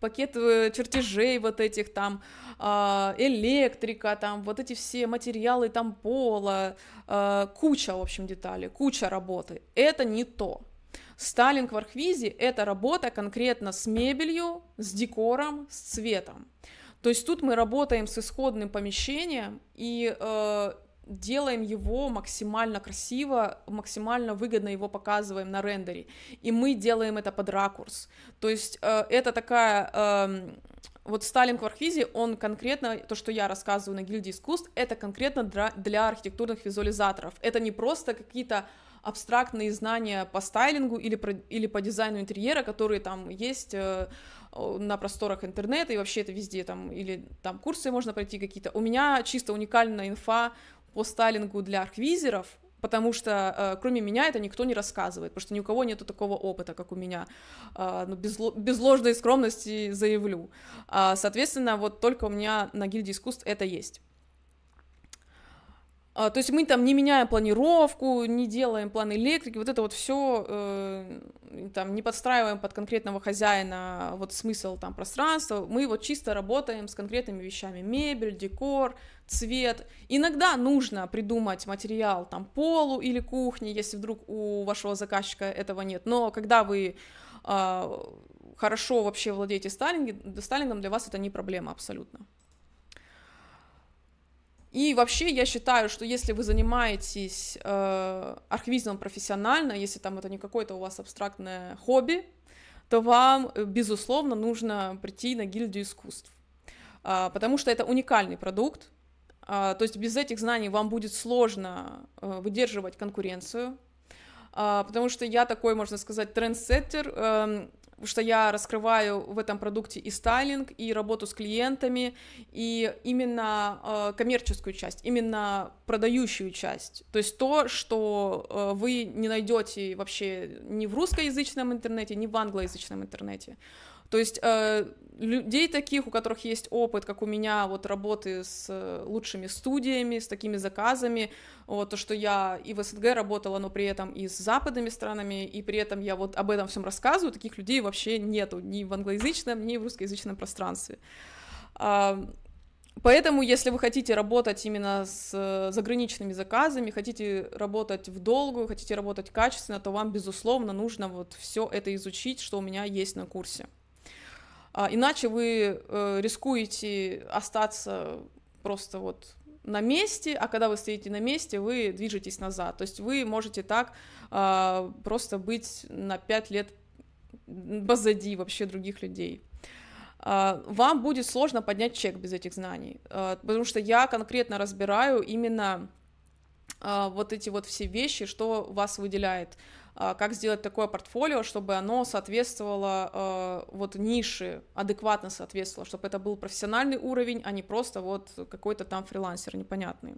пакет э, чертежей вот этих там, а, электрика, там, вот эти все материалы там пола, а, куча, в общем, деталей, куча работы. Это не то. Сталинг в Архвизе — это работа конкретно с мебелью, с декором, с цветом. То есть тут мы работаем с исходным помещением, и э, делаем его максимально красиво, максимально выгодно его показываем на рендере. И мы делаем это под ракурс. То есть э, это такая... Э, вот Сталин Квархвизи, он конкретно, то, что я рассказываю на гильдии искусств, это конкретно для, для архитектурных визуализаторов. Это не просто какие-то абстрактные знания по стайлингу или, про, или по дизайну интерьера, которые там есть э, на просторах интернета, и вообще это везде там, или там курсы можно пройти какие-то. У меня чисто уникальная инфа по Сталингу для архвизеров, потому что э, кроме меня это никто не рассказывает, потому что ни у кого нету такого опыта, как у меня, э, ну, без, без ложной скромности заявлю. Э, соответственно, вот только у меня на гильдии искусств это есть. А, то есть мы там не меняем планировку, не делаем план электрики, вот это вот все э, там не подстраиваем под конкретного хозяина а вот смысл там пространства, мы вот чисто работаем с конкретными вещами, мебель, декор, цвет. Иногда нужно придумать материал там полу или кухни, если вдруг у вашего заказчика этого нет, но когда вы э, хорошо вообще владеете стайлингом, для вас это не проблема абсолютно. И вообще я считаю, что если вы занимаетесь э, архивизмом профессионально, если там это не какое-то у вас абстрактное хобби, то вам, э, безусловно, нужно прийти на гильдию искусств, э, потому что это уникальный продукт. Э, то есть без этих знаний вам будет сложно э, выдерживать конкуренцию, э, потому что я такой, можно сказать, трендсеттер. Э, что я раскрываю в этом продукте и стайлинг, и работу с клиентами, и именно э, коммерческую часть, именно продающую часть. То есть то, что э, вы не найдете вообще ни в русскоязычном интернете, ни в англоязычном интернете. То есть э, людей таких, у которых есть опыт, как у меня, вот работы с э, лучшими студиями, с такими заказами, вот, то, что я и в СНГ работала, но при этом и с западными странами, и при этом я вот об этом всем рассказываю, таких людей вообще нету ни в англоязычном, ни в русскоязычном пространстве. А, поэтому, если вы хотите работать именно с э, заграничными заказами, хотите работать в долгую, хотите работать качественно, то вам, безусловно, нужно вот все это изучить, что у меня есть на курсе. А, иначе вы э, рискуете остаться просто вот на месте, а когда вы стоите на месте, вы движетесь назад. То есть вы можете так а, просто быть на 5 лет позади вообще других людей а, вам будет сложно поднять чек без этих знаний, потому что я конкретно разбираю именно вот эти вот все вещи, что вас выделяет а, как сделать такое портфолио, чтобы оно соответствовало а, вот нише, адекватно соответствовало, чтобы это был профессиональный уровень, а не просто вот какой-то там фрилансер непонятный.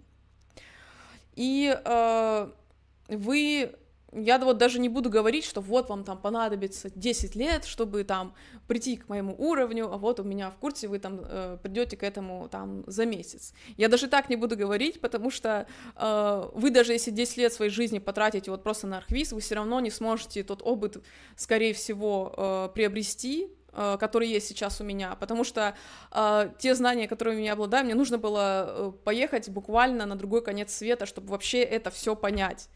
И а, вы я вот даже не буду говорить, что вот вам там понадобится 10 лет, чтобы там прийти к моему уровню, а вот у меня в курсе вы там э, придете к этому там за месяц. Я даже так не буду говорить, потому что э, вы даже если 10 лет своей жизни потратите вот просто на архвиз, вы все равно не сможете тот опыт, скорее всего, э, приобрести, э, который есть сейчас у меня, потому что э, те знания, которыми я обладаю, мне нужно было э, поехать буквально на другой конец света, чтобы вообще это все понять.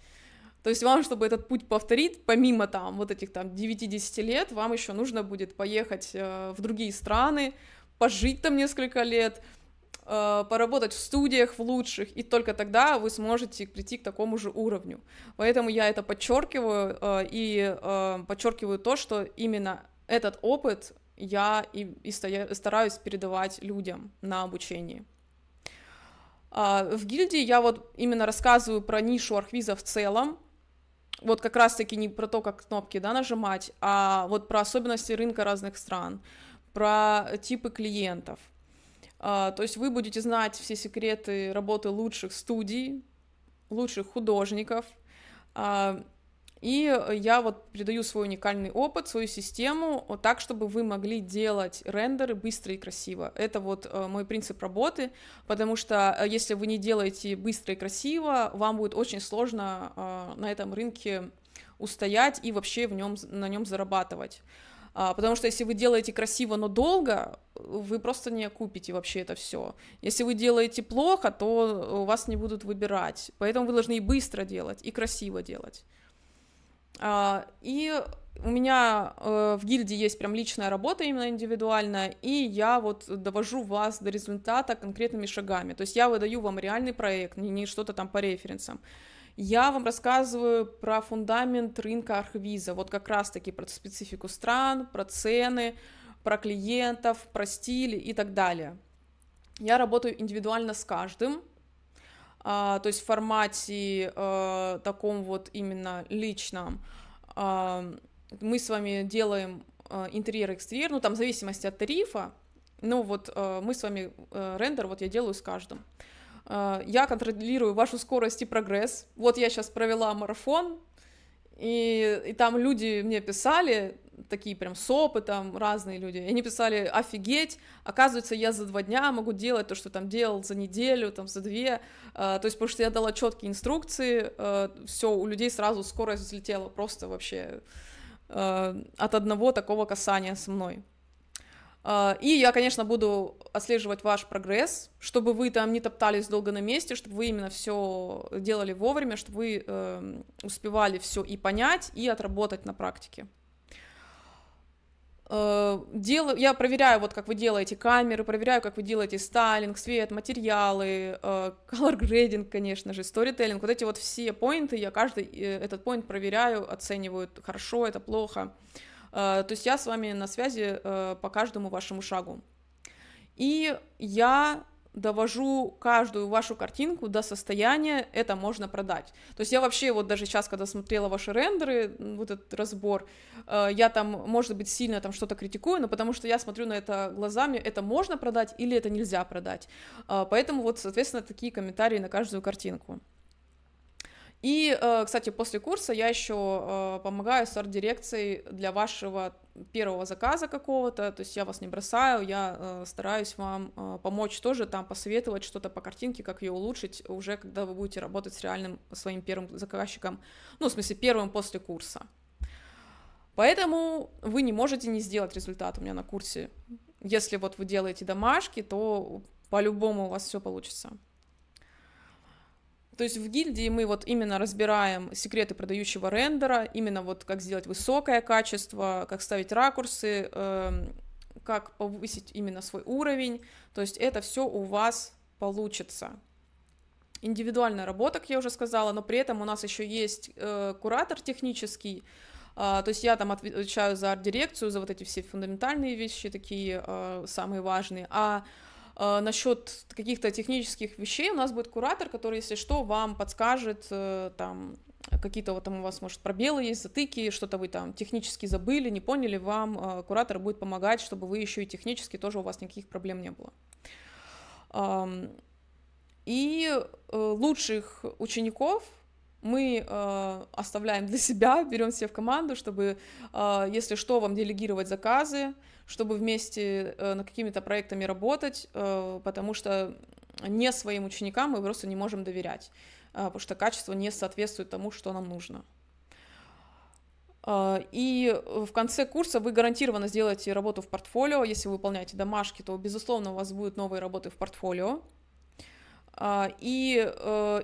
То есть вам, чтобы этот путь повторить, помимо там вот этих там 9-10 лет, вам еще нужно будет поехать э, в другие страны, пожить там несколько лет, э, поработать в студиях в лучших, и только тогда вы сможете прийти к такому же уровню. Поэтому я это подчеркиваю э, и подчеркиваю то, что именно этот опыт я и, и стараюсь передавать людям на обучении. А, в гильдии я вот именно рассказываю про нишу архвиза в целом, вот как раз-таки не про то, как кнопки да, нажимать, а вот про особенности рынка разных стран, про типы клиентов. А, то есть вы будете знать все секреты работы лучших студий, лучших художников, а, и э, я вот передаю свой уникальный опыт, свою систему, вот так, чтобы вы могли делать рендеры быстро и красиво. Это вот э, мой принцип работы, потому что э, если вы не делаете быстро и красиво, вам будет очень сложно на этом рынке устоять и вообще в нем, на нем зарабатывать. А, потому что если вы делаете красиво, но долго, вы просто не окупите вообще это все. Если вы делаете плохо, то вас не будут выбирать. Поэтому вы должны и быстро делать, и красиво делать. А, и у меня э, в гильдии есть прям личная работа именно индивидуальная, и я вот довожу вас до результата конкретными шагами. То есть я выдаю вам реальный проект, не, не что-то там по референсам. Я вам рассказываю про фундамент рынка архвиза, вот как раз-таки про специфику стран, про цены, про клиентов, про стили и так далее. Я работаю индивидуально с каждым, а, то есть в формате а, таком вот именно личном. А, мы с вами делаем интерьер-экстерьер, ну там в зависимости от тарифа, ну вот мы с вами рендер, вот я делаю с каждым. Я контролирую вашу скорость и прогресс. Вот я сейчас провела марафон, и, и там люди мне писали, такие прям с опытом, разные люди, и они писали, офигеть, оказывается, я за два дня могу делать то, что там делал за неделю, там за две, а, то есть потому что я дала четкие инструкции, а, все, у людей сразу скорость взлетела просто вообще а, от одного такого касания со мной. И я, конечно, буду отслеживать ваш прогресс, чтобы вы там не топтались долго на месте, чтобы вы именно все делали вовремя, чтобы вы эм, успевали все и понять, и отработать на практике э, я проверяю, вот как вы делаете камеры, проверяю, как вы делаете стайлинг, свет, материалы, э, color grading, конечно же, storytelling, вот эти вот все поинты, я каждый э, этот поинт проверяю, оцениваю, хорошо, это плохо. Э, то есть я с вами на связи э, по каждому вашему шагу. И я довожу каждую вашу картинку до состояния, это можно продать. То есть я вообще вот даже сейчас, когда смотрела ваши рендеры, вот этот разбор, э, я там, может быть, сильно там что-то критикую, но потому что я смотрю на это глазами, это можно продать или это нельзя продать. Э, поэтому вот, соответственно, такие комментарии на каждую картинку. И, э, кстати, после курса я еще э, помогаю с арт-дирекцией для вашего первого заказа какого-то, то есть я вас не бросаю, я э, стараюсь вам помочь тоже, там посоветовать что-то по картинке, как ее улучшить уже, когда вы будете работать с реальным своим первым заказчиком, ну, в смысле, первым после курса. Поэтому вы не можете не сделать результат у меня на курсе. Если вот вы делаете домашки, то по-любому у вас все получится. То есть в гильдии мы вот именно разбираем секреты продающего рендера, именно вот как сделать высокое качество, как ставить ракурсы, эм, как повысить именно свой уровень. То есть это все у вас получится. Индивидуальная работа, как я уже сказала, но при этом у нас еще есть э, куратор технический, а, то есть я там отвечаю за арт-дирекцию, за вот эти все фундаментальные вещи, такие э, самые важные, а а, насчет каких-то технических вещей у нас будет куратор, который, если что, вам подскажет э, там какие-то вот там у вас, может, пробелы есть, затыки, что-то вы там технически забыли, не поняли, вам а, куратор будет помогать, чтобы вы еще и технически тоже у вас никаких проблем не было. И э, лучших учеников мы э, оставляем для себя, берем себе в команду, чтобы, э, если что, вам делегировать заказы, чтобы вместе э, на какими-то проектами работать, э, потому что не своим ученикам мы просто не можем доверять, э, потому что качество не соответствует тому, что нам нужно. И в конце курса вы гарантированно сделаете работу в портфолио. Если вы выполняете домашки, то, безусловно, у вас будут новые работы в портфолио. И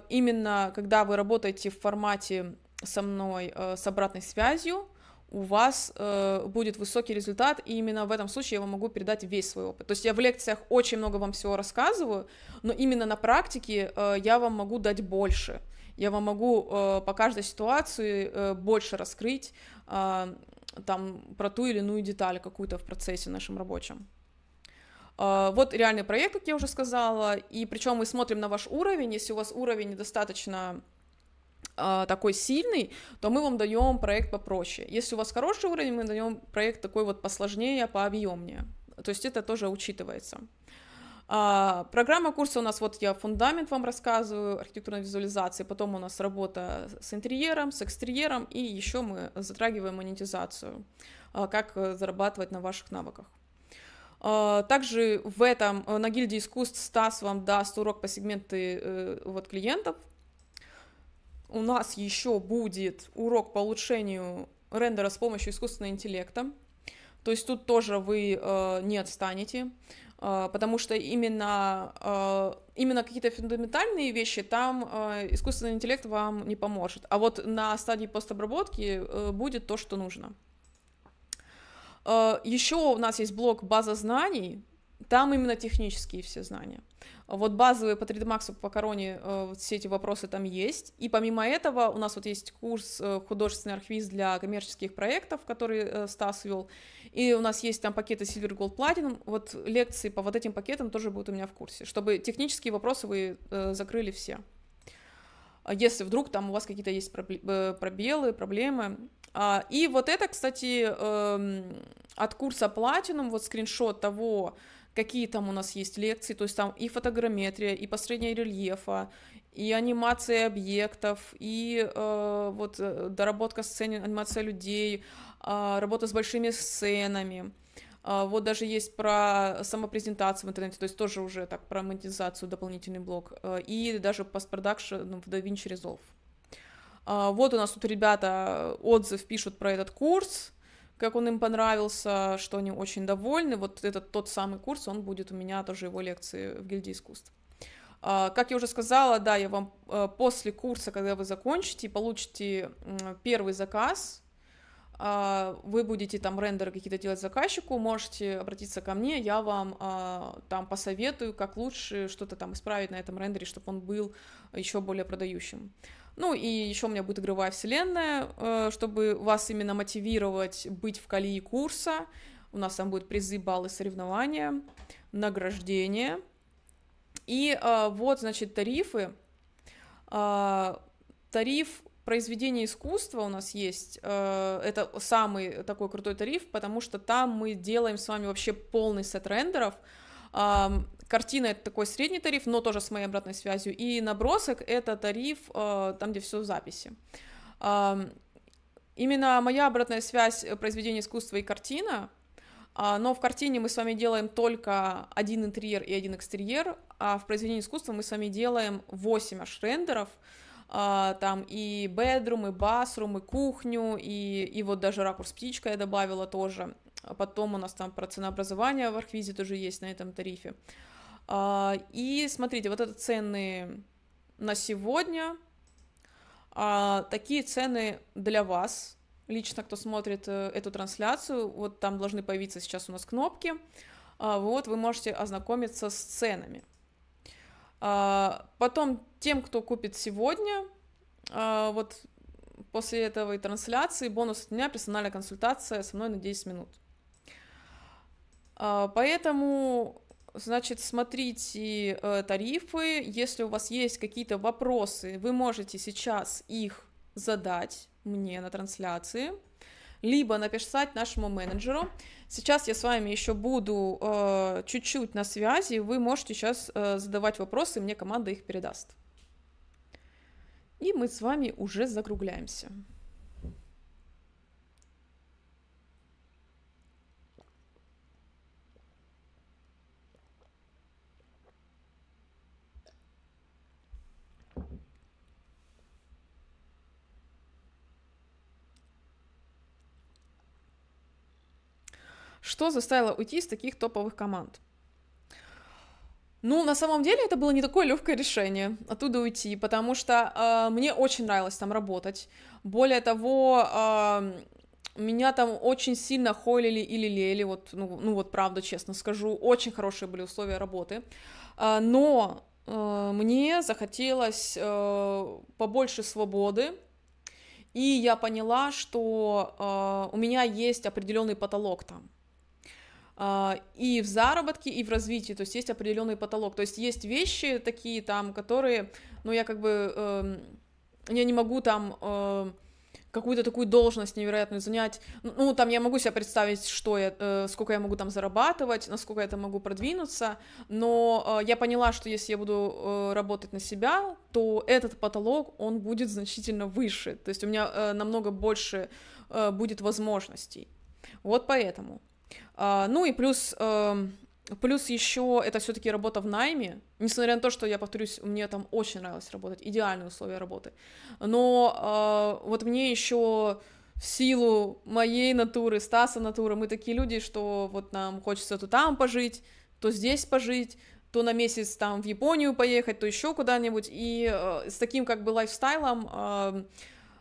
именно когда вы работаете в формате со мной, с обратной связью, у вас э, будет высокий результат, и именно в этом случае я вам могу передать весь свой опыт. То есть я в лекциях очень много вам всего рассказываю, но именно на практике э, я вам могу дать больше. Я вам могу э, по каждой ситуации э, больше раскрыть э, там про ту или иную деталь какую-то в процессе нашем рабочем. Э, вот реальный проект, как я уже сказала, и причем мы смотрим на ваш уровень, если у вас уровень недостаточно а, такой сильный, то мы вам даем проект попроще. Если у вас хороший уровень, мы даем проект такой вот посложнее, пообъемнее. То есть это тоже учитывается. А, программа курса у нас, вот я фундамент вам рассказываю, архитектурной визуализации, потом у нас работа с интерьером, с экстерьером, и еще мы затрагиваем монетизацию, а, как э, зарабатывать на ваших навыках. А, также в этом, э, на гильдии искусств Стас вам даст урок по сегменты э, вот, клиентов, у нас еще будет урок по улучшению рендера с помощью искусственного интеллекта. То есть тут тоже вы э, не отстанете, э, потому что именно, э, именно какие-то фундаментальные вещи там э, искусственный интеллект вам не поможет. А вот на стадии постобработки э, будет то, что нужно. Э, еще у нас есть блок база знаний, там именно технические все знания. Вот базовые по 3D Max, по короне э, вот все эти вопросы там есть. И помимо этого у нас вот есть курс э, художественный архивист для коммерческих проектов, который э, Стас вел. И у нас есть там пакеты Silver, Gold, Platinum. Вот лекции по вот этим пакетам тоже будут у меня в курсе, чтобы технические вопросы вы закрыли все. А если вдруг там у вас какие-то есть пробелы, проблемы, а, и вот это, кстати, эм, от курса Platinum, вот скриншот того, какие там у нас есть лекции, то есть там и фотограмметрия, и построение рельефа, и анимация объектов, и э, вот э, доработка сцены, анимация людей, э, работа с большими сценами. Э, вот даже есть про самопрезентацию в интернете, то есть тоже уже так про монетизацию дополнительный блок, э, и даже постпродакшн ну, в DaVinci Resolve. Э, вот у нас тут ребята отзыв пишут про этот курс, как он им понравился, что они очень довольны. Вот этот тот самый курс, он будет у меня тоже его лекции в гильдии искусств. А, как я уже сказала, да, я вам э, после курса, когда вы закончите, получите первый заказ, а, вы будете там рендеры какие-то делать заказчику, можете обратиться ко мне, я вам а, там посоветую, как лучше что-то там исправить на этом рендере, чтобы он был еще более продающим. Ну и еще у меня будет игровая вселенная, э, чтобы вас именно мотивировать быть в колее курса. У нас там будут призы, баллы, соревнования, награждение. И э, вот, значит, тарифы. Э, тариф произведения искусства у нас есть, это самый такой крутой тариф, потому что там мы делаем с вами вообще полный сет рендеров, Картина это такой средний тариф, но тоже с моей обратной связью. И набросок это тариф, э, там, где все в записи. Именно моя обратная связь э, произведение искусства и картина, а, но в картине мы с вами делаем только один интерьер и один экстерьер, а в произведении искусства мы с вами делаем 8 аж рендеров, а, там и бедрум, и басрум, и кухню, и, и вот даже ракурс птичка я добавила тоже. А потом у нас там про ценообразование в архвизе тоже есть на этом тарифе. А, и смотрите, вот это цены на сегодня. А, такие цены для вас, лично кто смотрит э, эту трансляцию, вот там должны появиться сейчас у нас кнопки. А, вот вы можете ознакомиться с ценами. Потом тем, кто купит сегодня, вот после этой трансляции, бонус от меня, персональная консультация со мной на 10 минут. Поэтому Значит, смотрите э, тарифы. Если у вас есть какие-то вопросы, вы можете сейчас их задать мне на трансляции, либо написать нашему менеджеру. Сейчас я с вами еще буду э, чуть-чуть на связи. Вы можете сейчас э, задавать вопросы, мне команда их передаст. И мы с вами уже закругляемся. Что заставило уйти из таких топовых команд? Ну, на самом деле это было не такое легкое решение оттуда уйти, потому что э, мне очень нравилось там работать. Более того, э, меня там очень сильно холили и лелеяли, вот, ну, ну вот правда, честно скажу, очень хорошие были условия работы. Э, но э, мне захотелось э, побольше свободы, и я поняла, что э, у меня есть определенный потолок там. А, и в заработке, и в развитии, то есть есть определенный потолок, то есть есть вещи такие там, которые, ну, я как бы, эм, я не могу там эм, какую-то такую должность невероятную занять. Ну, ну, там я могу себе представить, что я, э, сколько я могу там зарабатывать, насколько я там могу продвинуться, но э, я поняла, что если я буду э, работать на себя, то этот потолок, он будет значительно выше, то есть у меня э, намного больше э, будет возможностей. Вот поэтому. А, ну и плюс, эм, плюс еще это все-таки работа в найме, несмотря на то, что я повторюсь, мне там очень нравилось работать, идеальные условия работы. Но а, вот мне еще в силу моей натуры, Стаса натуры, мы такие люди, что вот нам хочется то там пожить, то здесь пожить, то на месяц там в Японию поехать, то еще куда-нибудь. И э, с таким как бы лайфстайлом э,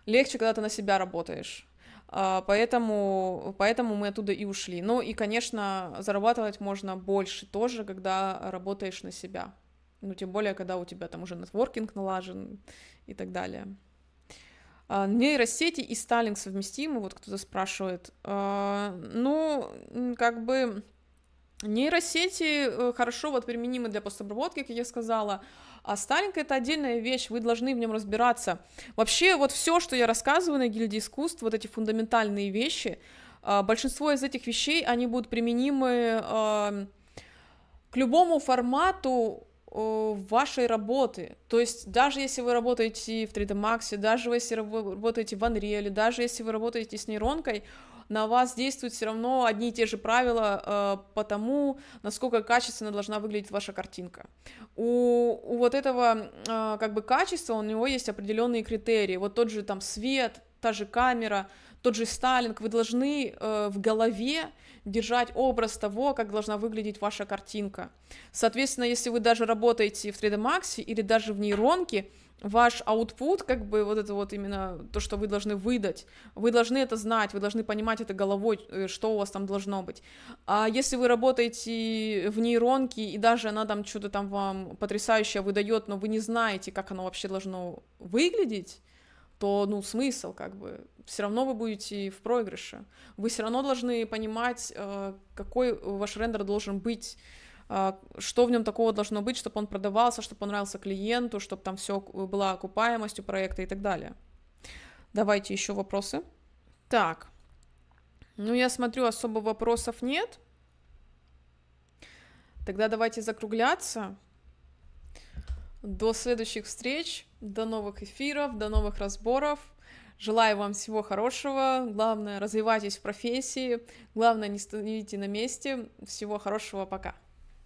легче, когда ты на себя работаешь. А, поэтому, поэтому мы оттуда и ушли. Ну и, конечно, зарабатывать можно больше тоже, когда работаешь на себя. Ну, тем более, когда у тебя там уже нетворкинг налажен и так далее. А, нейросети и Сталинг совместимы, вот кто-то спрашивает. А, ну, как бы нейросети э, хорошо вот применимы для постобработки, как я сказала. А Сталинка это отдельная вещь, вы должны в нем разбираться. Вообще, вот все, что я рассказываю на гильдии искусств, вот эти фундаментальные вещи, а, большинство из этих вещей, они будут применимы к любому формату вашей работы. То есть даже если вы работаете в 3D Max, даже если вы работаете в Unreal, даже если вы работаете с нейронкой, на вас действуют все равно одни и те же правила э, по тому, насколько качественно должна выглядеть ваша картинка. У, у вот этого э, как бы качества, у него есть определенные критерии, вот тот же там свет, та же камера, тот же стайлинг, вы должны э, в голове держать образ того, как должна выглядеть ваша картинка. Соответственно, если вы даже работаете в 3D Max или даже в нейронке, ваш output, как бы вот это вот именно то, что вы должны выдать, вы должны это знать, вы должны понимать это головой, э, что у вас там должно быть. А если вы работаете в нейронке, и даже она там что-то там вам потрясающее выдает, но вы не знаете, как оно вообще должно выглядеть, то, ну, смысл, как бы, все равно вы будете в проигрыше. Вы все равно должны понимать, э, какой ваш рендер должен быть, а, что в нем такого должно быть, чтобы он продавался, чтобы он нравился клиенту, чтобы там все была окупаемость у проекта и так далее. Давайте еще вопросы. Так, ну я смотрю, особо вопросов нет. Тогда давайте закругляться. До следующих встреч, до новых эфиров, до новых разборов. Желаю вам всего хорошего. Главное, развивайтесь в профессии. Главное, не стоите на месте. Всего хорошего. Пока.